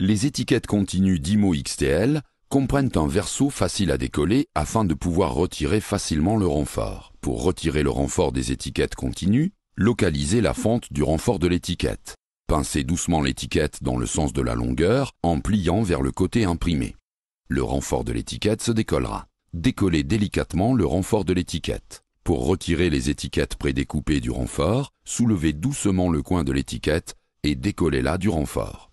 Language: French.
Les étiquettes continues d'IMO XTL comprennent un verso facile à décoller afin de pouvoir retirer facilement le renfort. Pour retirer le renfort des étiquettes continues, localisez la fente du renfort de l'étiquette. Pincez doucement l'étiquette dans le sens de la longueur en pliant vers le côté imprimé. Le renfort de l'étiquette se décollera. Décollez délicatement le renfort de l'étiquette. Pour retirer les étiquettes prédécoupées du renfort, soulevez doucement le coin de l'étiquette et décollez-la du renfort.